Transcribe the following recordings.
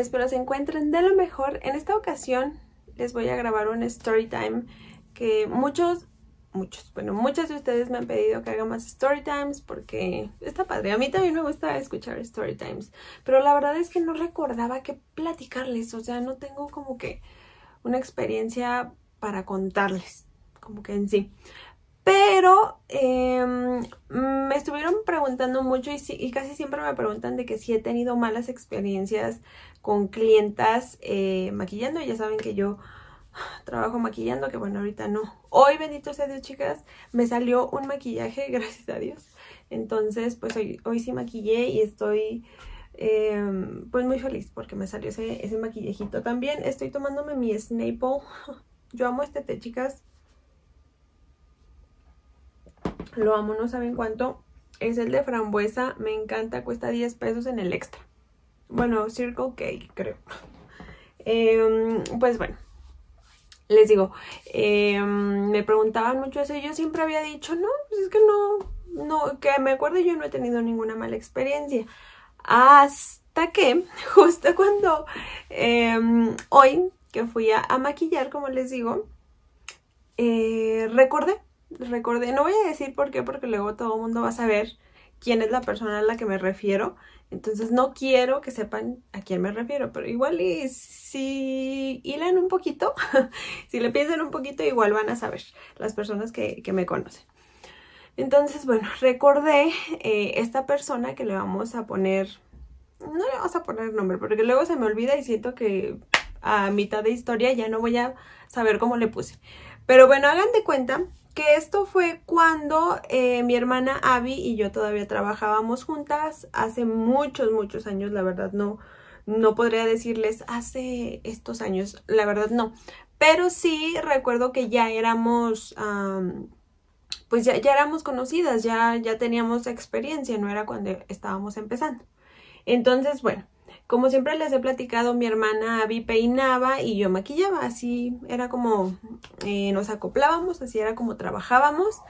Espero se encuentren de lo mejor. En esta ocasión les voy a grabar un story time que muchos, muchos, bueno, muchas de ustedes me han pedido que haga más story times porque está padre. A mí también me gusta escuchar story times, pero la verdad es que no recordaba qué platicarles, o sea, no tengo como que una experiencia para contarles, como que en sí. Pero em, me estuvieron preguntando mucho y, casi siempre me preguntan de que si he tenido malas experiencias con clientas maquillando. Eh, maquillando. Ya saben que yo trabajo maquillando, que bueno, ahorita no. Hoy, bendito sea Dios, chicas, me salió un maquillaje, gracias a Dios. Entonces, pues hoy, hoy sí maquillé y estoy em, pues muy feliz porque me salió ese, ese maquillejito. También estoy tomándome mi Snapple. Yo amo este té, chicas. Lo amo, no saben cuánto. Es el de frambuesa, me encanta, cuesta 10 pesos en el extra. Bueno, Circle K, creo. Em, pues bueno, les digo, em, me preguntaban mucho eso y yo siempre había dicho, no, pues es que no, no, que me acuerdo yo no he tenido ninguna mala experiencia. Hasta que, justo cuando em, hoy que fui a, maquillar, como les digo, eh, recordé recordé, no voy a decir por qué, porque luego todo el mundo va a saber quién es la persona a la que me refiero. Entonces no quiero que sepan a quién me refiero, pero igual y si hilan un poquito, si le piensan un poquito, igual van a saber las personas que, me conocen. Entonces, bueno, recordé eh, esta persona que le vamos a poner, no le vamos a poner nombre, porque luego se me olvida y siento que a mitad de historia ya no voy a saber cómo le puse. Pero bueno, hagan de cuenta que esto fue cuando eh, mi hermana Abby y yo todavía trabajábamos juntas hace muchos, muchos años, la verdad no, no podría decirles hace estos años, la verdad no, pero sí recuerdo que ya éramos, pues ya, ya, éramos conocidas, ya, ya teníamos experiencia, no era cuando estábamos empezando. Entonces, bueno, como siempre les he platicado, mi hermana vi peinaba y yo maquillaba, así era como eh, nos acoplábamos, así era como trabajábamos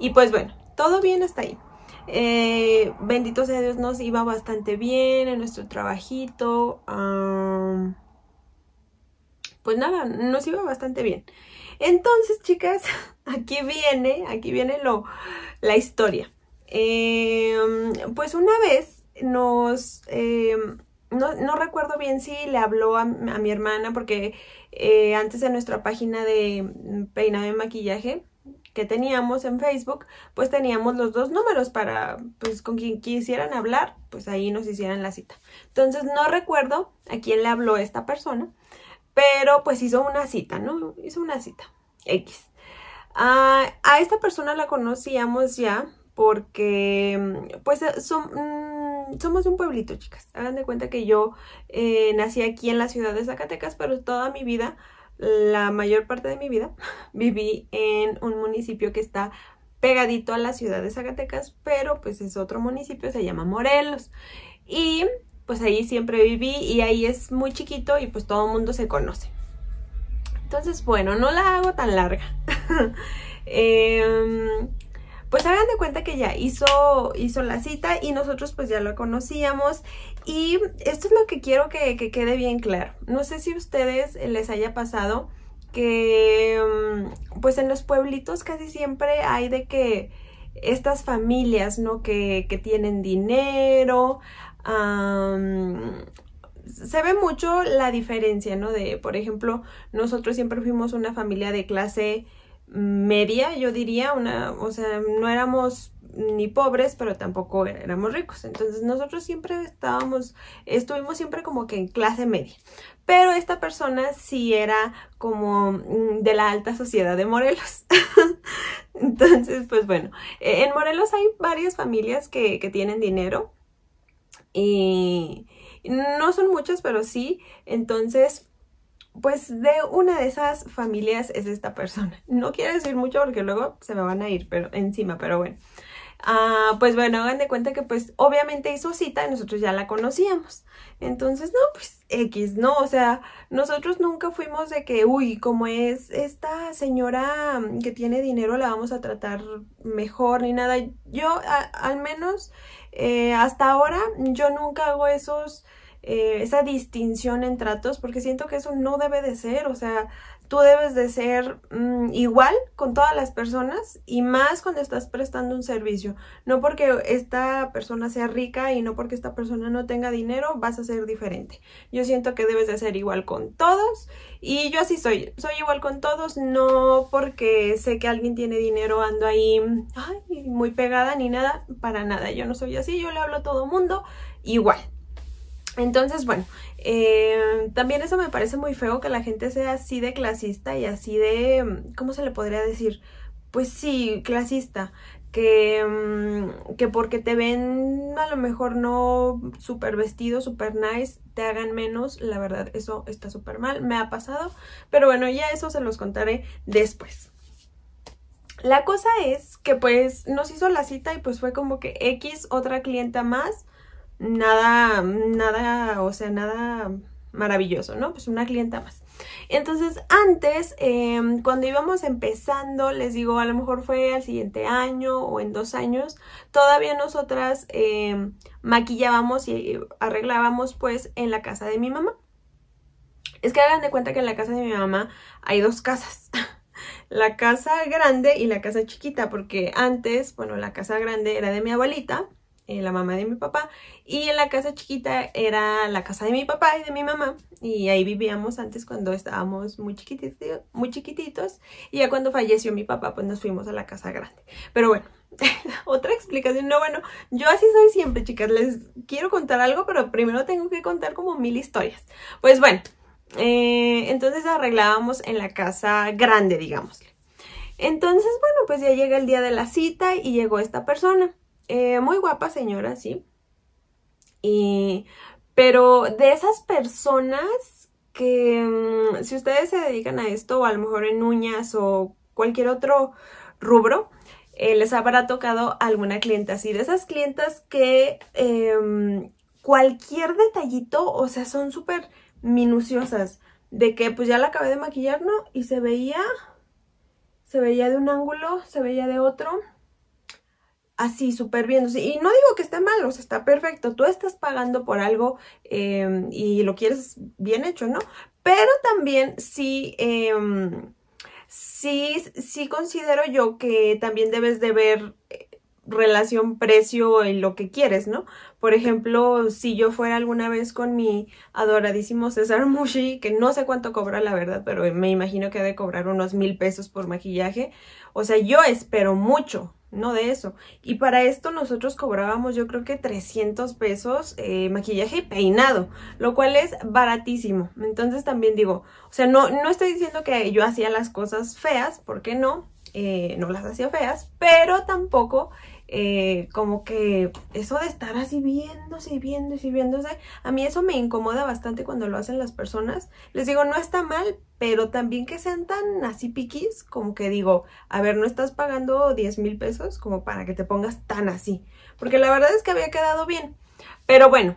y pues bueno, todo bien hasta ahí. Eh, bendito sea Dios, nos iba bastante bien en nuestro trabajito. pues nada, nos iba bastante bien. Entonces, chicas, aquí viene, aquí viene lo, la historia. Em, pues una vez nos... Em, no, recuerdo bien si le habló a, mi hermana porque eh, antes en nuestra página de mm, peinado y maquillaje que teníamos en Facebook, pues teníamos los dos números para, pues con quien quisieran hablar, pues ahí nos hicieran la cita. Entonces no recuerdo a quién le habló esta persona, pero pues hizo una cita, ¿no? Hizo una cita, X. Ah, a esta persona la conocíamos ya porque, mm, pues, eh, son, mm, somos de un pueblito, chicas. Hagan de cuenta que yo eh, nací aquí en la ciudad de Zacatecas, pero toda mi vida, la mayor parte de mi vida, viví en un municipio que está pegadito a la ciudad de Zacatecas, pero pues es otro municipio, se llama Morelos. Y pues ahí siempre viví y ahí es muy chiquito y pues todo el mundo se conoce. Entonces, bueno, no la hago tan larga. eh, pues hagan de cuenta que ya hizo, hizo la cita y nosotros pues ya lo conocíamos y esto es lo que quiero que, quede bien claro. No sé si a ustedes les haya pasado que mm, pues en los pueblitos casi siempre hay de que estas familias, ¿no? Que, tienen dinero. se ve mucho la diferencia, ¿no? De, por ejemplo, nosotros siempre fuimos una familia de clase media, yo diría, una, o sea, no éramos ni pobres, pero tampoco e-, éramos ricos. Entonces nosotros siempre estábamos, estuvimos siempre como que en clase media. Pero esta persona sí era como mm, de la alta sociedad de Morelos. Entonces, pues bueno, e-, en Morelos hay varias familias que, que tienen dinero y no son muchas, pero sí. Entonces, pues de una de esas familias es esta persona. No quiero decir mucho porque luego se me van a ir pero, encima, pero bueno. Ah, pues bueno, hagan de cuenta que pues obviamente hizo cita y nosotros ya la conocíamos. Entonces, no, pues X, ¿no? O sea, nosotros nunca fuimos de que, uy, como es esta señora mm, que tiene dinero, la vamos a tratar mejor ni nada. Yo, al menos eh, hasta ahora, yo nunca hago esos eh, esa distinción en tratos, porque siento que eso no debe de ser, o sea, tú debes de ser mm, igual con todas las personas y más cuando estás prestando un servicio. No porque esta persona sea rica y no porque esta persona no tenga dinero vas a ser diferente. Yo siento que debes de ser igual con todos y yo así soy. Soy igual con todos, no porque sé que alguien tiene dinero ando ahí muy pegada ni nada, para nada. Yo no soy así, yo le hablo a todo mundo igual. Entonces, bueno, eh, también eso me parece muy feo que la gente sea así de clasista y así de, ¿cómo se le podría decir? Pues sí, clasista. Que, mm, que porque te ven a lo mejor no súper vestido, súper nice, te hagan menos. La verdad, eso está súper mal, me ha pasado. Pero bueno, ya eso se los contaré después. La cosa es que pues nos hizo la cita y pues fue como que X, otra clienta más nada, nada, o sea, nada maravilloso, ¿no? Pues una clienta más. Entonces, antes, em, cuando íbamos empezando, les digo, a lo mejor fue al siguiente año o en dos años, todavía nosotras em, maquillábamos y eh, arreglábamos pues en la casa de mi mamá. Es que hagan de cuenta que en la casa de mi mamá hay dos casas. la casa grande y la casa chiquita, porque antes, bueno, la casa grande era de mi abuelita la mamá de mi papá. Y en la casa chiquita era la casa de mi papá y de mi mamá. Y ahí vivíamos antes cuando estábamos muy chiquititos. Muy chiquititos y ya cuando falleció mi papá, pues nos fuimos a la casa grande. Pero bueno, otra explicación. No, bueno, yo así soy siempre, chicas. Les quiero contar algo, pero primero tengo que contar como mil historias. Pues bueno, eh, entonces arreglábamos en la casa grande, digámosle. Entonces, bueno, pues ya llega el día de la cita y llegó esta persona. Eh, muy guapa señora, sí. Y, pero de esas personas que mm, si ustedes se dedican a esto, o a lo mejor en uñas o cualquier otro rubro, eh, les habrá tocado alguna clienta así. De esas clientas que em, cualquier detallito, o sea, son súper minuciosas. De que pues ya la acabé de maquillar, ¿no? Y se veía, se veía de un ángulo, se veía de otro así súper bien. Y no digo que esté mal, o sea, está perfecto. Tú estás pagando por algo em, y lo quieres bien hecho, ¿no? Pero también sí, em, sí, sí considero yo que también debes de ver eh, relación precio en lo que quieres, ¿no? Por ejemplo, si yo fuera alguna vez con mi adoradísimo César Mushi, que no sé cuánto cobra la verdad, pero me imagino que ha de cobrar unos mil pesos por maquillaje, o sea, yo espero mucho, no de eso. Y para esto nosotros cobrábamos yo creo que 300 pesos eh, maquillaje y peinado, lo cual es baratísimo. Entonces también digo, o sea, no, no estoy diciendo que yo hacía las cosas feas, porque no, eh, no las hacía feas, pero tampoco eh, como que eso de estar así viéndose y viéndose y viéndose, a mí eso me incomoda bastante cuando lo hacen las personas. Les digo, no está mal, pero también que sean tan así piquis, como que digo, a ver, no estás pagando 10 mil pesos como para que te pongas tan así. Porque la verdad es que había quedado bien. Pero bueno,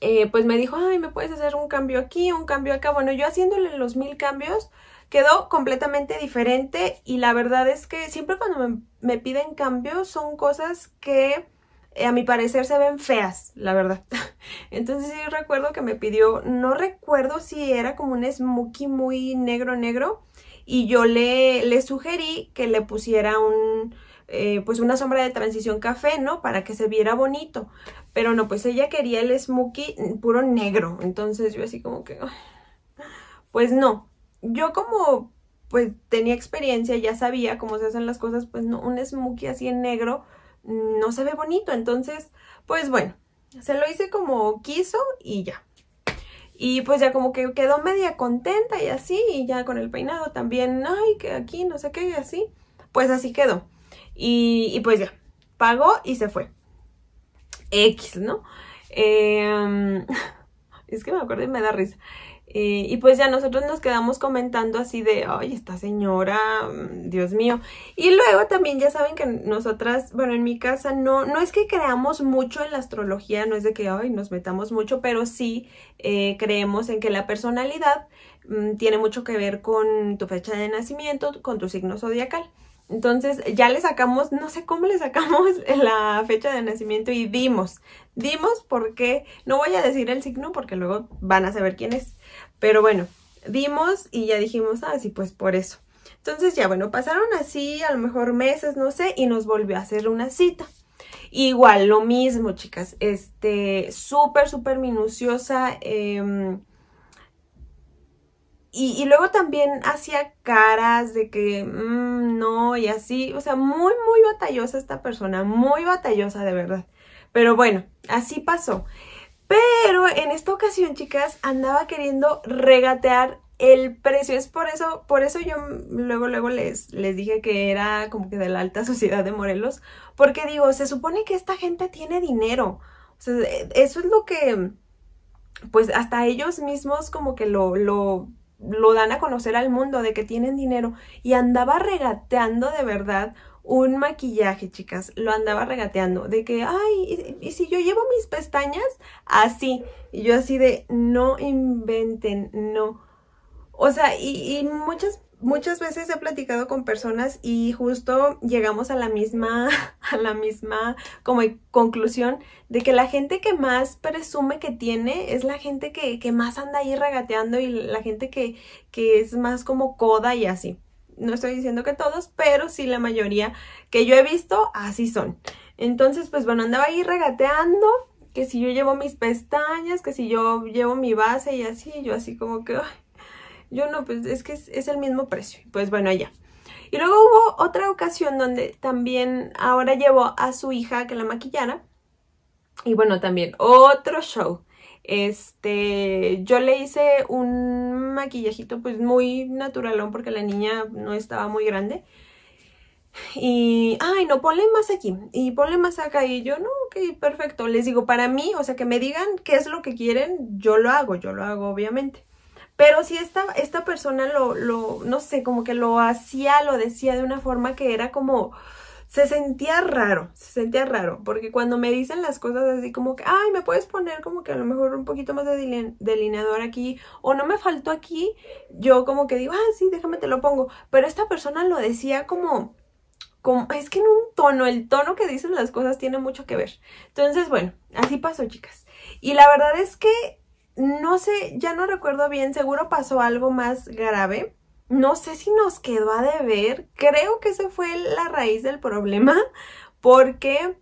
eh, pues me dijo, ay, me puedes hacer un cambio aquí, un cambio acá. Bueno, yo haciéndole los mil cambios, quedó completamente diferente y la verdad es que siempre cuando me, piden cambios son cosas que eh, a mi parecer se ven feas, la verdad. Entonces sí recuerdo que me pidió, no recuerdo si era como un smokey muy negro negro y yo le, le sugerí que le pusiera un, eh, pues una sombra de transición café, ¿no? Para que se viera bonito. Pero no, pues ella quería el smokey puro negro. Entonces yo así como que... Pues no, yo como pues tenía experiencia, ya sabía cómo se hacen las cosas, pues no, un smokey así en negro no se ve bonito, entonces pues bueno, se lo hice como quiso y ya. Y pues ya como que quedó media contenta y así, y ya con el peinado también, ay, que aquí no sé qué, y así, pues así quedó. Y, pues ya, pagó y se fue. X, ¿no? Em, es que me acuerdo y me da risa. Eh, y pues ya nosotros nos quedamos comentando así de, ay, esta señora, mm, Dios mío. Y luego también ya saben que nosotras, bueno, en mi casa no, no es que creamos mucho en la astrología, no es de que, ay, nos metamos mucho, pero sí eh, creemos en que la personalidad mm, tiene mucho que ver con tu fecha de nacimiento, con tu signo zodiacal. Entonces ya le sacamos, no sé cómo le sacamos la fecha de nacimiento y dimos. Dimos porque, no voy a decir el signo porque luego van a saber quién es. Pero bueno, dimos y ya dijimos, ah, sí, pues por eso. Entonces ya, bueno, pasaron así, a lo mejor meses, no sé, y nos volvió a hacer una cita. Igual, lo mismo, chicas, este, súper, súper minuciosa, eh, y, luego también hacía caras de que mm, no y así. O sea, muy, muy batallosa esta persona, muy batallosa de verdad. Pero bueno, así pasó. Pero en esta ocasión, chicas, andaba queriendo regatear el precio. Es por eso, por eso yo luego, luego les, les dije que era como que de la alta sociedad de Morelos. Porque digo, se supone que esta gente tiene dinero. O sea, e, eso es lo que, pues hasta ellos mismos como que lo lo dan a conocer al mundo de que tienen dinero y andaba regateando de verdad un maquillaje, chicas, lo andaba regateando de que, ay, ¿y, si yo llevo mis pestañas? Así, y yo así de, no inventen, no. O sea, y, y muchas muchas veces he platicado con personas y justo llegamos a la misma, a la misma como conclusión de que la gente que más presume que tiene es la gente que, más anda ahí regateando y la gente que, que es más como coda y así. No estoy diciendo que todos, pero sí la mayoría que yo he visto, así son. Entonces, pues bueno, andaba ahí regateando, que si yo llevo mis pestañas, que si yo llevo mi base y así, yo así como que, yo no, pues es que es, el mismo precio. Pues bueno, allá. Y luego hubo otra ocasión donde también ahora llevó a su hija que la maquillara. Y bueno, también otro show. Este, yo le hice un maquillajito pues muy naturalón porque la niña no estaba muy grande. Y, ay, no, ponle más aquí y ponle más acá. Y yo, no, ok, perfecto. Les digo, para mí, o sea, que me digan qué es lo que quieren, yo lo hago, yo lo hago, obviamente. Pero si esta, esta persona lo, lo, no sé, como que lo hacía, lo decía de una forma que era como, se sentía raro, se sentía raro, porque cuando me dicen las cosas así como que, ay, me puedes poner como que a lo mejor un poquito más de delineador aquí, o no me faltó aquí, yo como que digo, ah, sí, déjame te lo pongo, pero esta persona lo decía como, como, es que en un tono, el tono que dicen las cosas tiene mucho que ver. Entonces, bueno, así pasó, chicas. Y la verdad es que no sé, ya no recuerdo bien, seguro pasó algo más grave. No sé si nos quedó a deber, creo que esa fue la raíz del problema, porque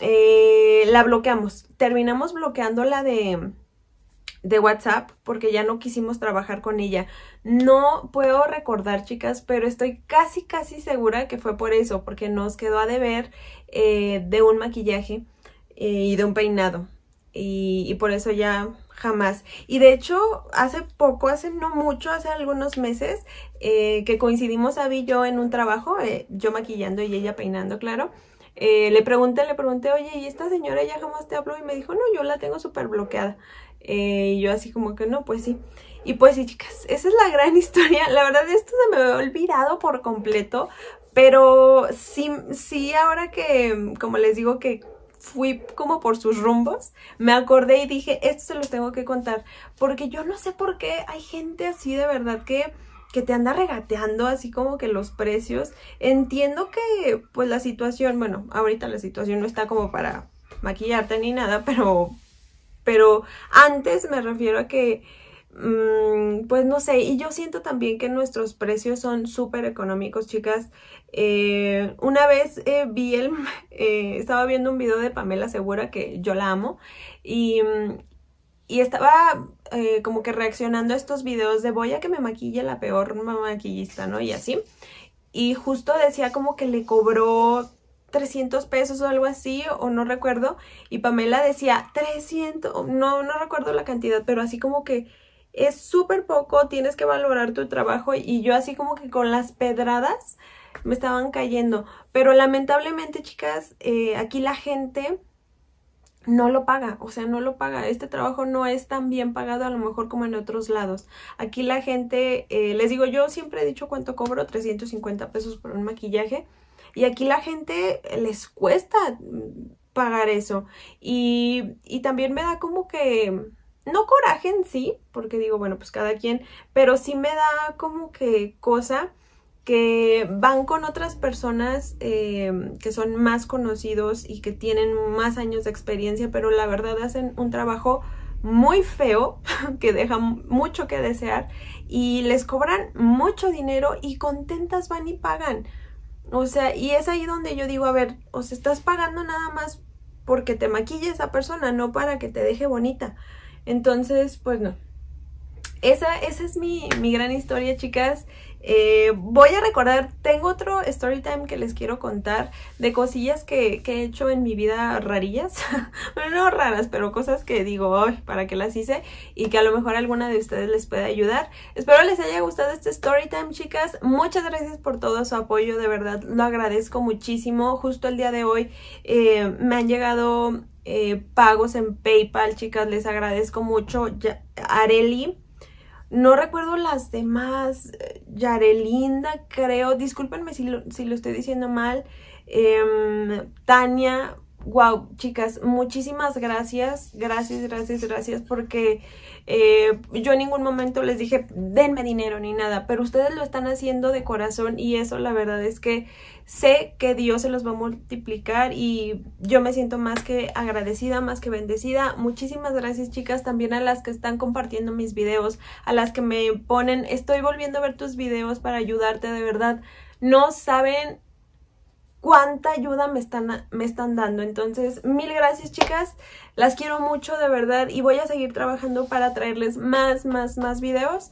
eh, la bloqueamos. Terminamos bloqueándola de, de WhatsApp porque ya no quisimos trabajar con ella. No puedo recordar, chicas, pero estoy casi, casi segura que fue por eso, porque nos quedó a deber eh, de un maquillaje eh, y de un peinado. y por eso ya jamás. Y de hecho, hace poco, hace no mucho, hace algunos meses, eh, que coincidimos Abby y yo en un trabajo, eh, yo maquillando y ella peinando, claro. Eh, le pregunté, le pregunté, oye, ¿y esta señora ya jamás te habló? Y me dijo, no, yo la tengo súper bloqueada. y yo así como que no, pues sí. Y pues sí, chicas, esa es la gran historia. La verdad, esto se me había olvidado por completo. Pero sí, sí, ahora que, como les digo, que fui como por sus rumbos, me acordé y dije, esto se los tengo que contar, porque yo no sé por qué hay gente así de verdad que que te anda regateando así como que los precios. Entiendo que pues la situación, bueno, ahorita la situación no está como para maquillarte ni nada, pero pero antes me refiero a que Mm, pues no sé, y yo siento también que nuestros precios son súper económicos, chicas. Eh, una vez eh, vi el, eh, estaba viendo un video de Pamela Segura, que yo la amo, y, mm, y estaba como que reaccionando a estos videos de voy a que me maquille la peor maquillista, ¿no? Y así. Y justo decía como que le cobró 300 pesos o algo así, o no recuerdo, y Pamela decía 300, no, no recuerdo la cantidad, pero así como que es súper poco, tienes que valorar tu trabajo y yo así como que con las pedradas me estaban cayendo. Pero lamentablemente, chicas, eh, aquí la gente no lo paga, o sea, no lo paga. Este trabajo no es tan bien pagado a lo mejor como en otros lados. Aquí la gente, eh, les digo, yo siempre he dicho cuánto cobro, 350 pesos por un maquillaje. Y aquí la gente eh, les cuesta mm, pagar eso. Y, y también me da como que no coraje en sí, porque digo, bueno, pues cada quien, pero sí me da como que cosa que van con otras personas em, que son más conocidos y que tienen más años de experiencia, pero la verdad hacen un trabajo muy feo, que dejan mucho que desear, y les cobran mucho dinero y contentas van y pagan. O sea, y es ahí donde yo digo, a ver, o sea, estás pagando nada más porque te maquille esa persona, no para que te deje bonita. Entonces, pues no. Esa, esa es mi, gran historia, chicas. Eh, voy a recordar, tengo otro story time que les quiero contar de cosillas que, he hecho en mi vida rarillas, bueno, no raras, pero cosas que digo, ay, ¿para qué las hice? Y que a lo mejor alguna de ustedes les puede ayudar. Espero les haya gustado este story time, chicas. Muchas gracias por todo su apoyo, de verdad, lo agradezco muchísimo. Justo el día de hoy eh, me han llegado eh, pagos en PayPal, chicas, les agradezco mucho. Ya, Areli, no recuerdo las demás, Yarelinda creo, discúlpenme si lo, estoy diciendo mal, em, Tania, wow, chicas, muchísimas gracias, gracias, gracias, gracias, porque eh, yo en ningún momento les dije, denme dinero ni nada, pero ustedes lo están haciendo de corazón y eso la verdad es que sé que Dios se los va a multiplicar y yo me siento más que agradecida, más que bendecida. Muchísimas gracias chicas también a las que están compartiendo mis videos, a las que me ponen, estoy volviendo a ver tus videos para ayudarte de verdad. No saben cuánta ayuda me están, me están dando. Entonces, mil gracias chicas, las quiero mucho de verdad y voy a seguir trabajando para traerles más, más, más videos.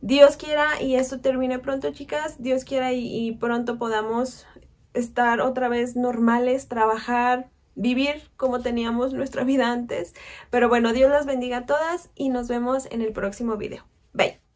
Dios quiera y esto termine pronto chicas, Dios quiera y, y pronto podamos estar otra vez normales, trabajar, vivir como teníamos nuestra vida antes. Pero bueno, Dios las bendiga a todas y nos vemos en el próximo video. Bye.